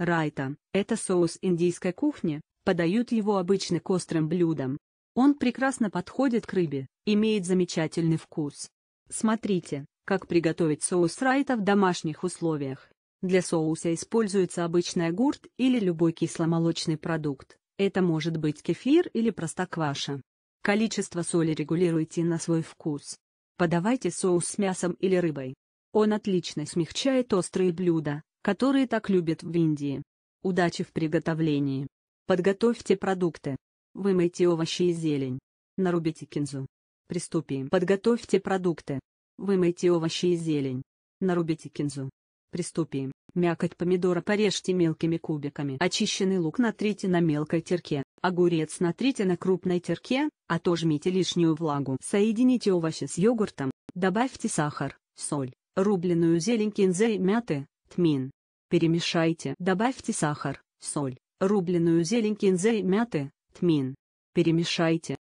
Райта – это соус индийской кухни, подают его обычно к острым блюдам. Он прекрасно подходит к рыбе, имеет замечательный вкус. Смотрите, как приготовить соус райта в домашних условиях. Для соуса используется обычный огурт или любой кисломолочный продукт. Это может быть кефир или простокваша. Количество соли регулируйте на свой вкус. Подавайте соус с мясом или рыбой. Он отлично смягчает острые блюда, которые так любят в Индии. Удачи в приготовлении. Подготовьте продукты. Вымойте овощи и зелень. Нарубите кинзу. Приступим. Подготовьте продукты. Вымойте овощи и зелень. Нарубите кинзу. Приступим. Мякоть помидора порежьте мелкими кубиками. Очищенный лук натрите на мелкой терке, огурец натрите на крупной терке, отожмите а лишнюю влагу. Соедините овощи с йогуртом, добавьте сахар, соль, рубленую зелень кинзы и мяты, тмин. Перемешайте. Добавьте сахар, соль, рубленую зелень кинзы и мяты, тмин. Перемешайте.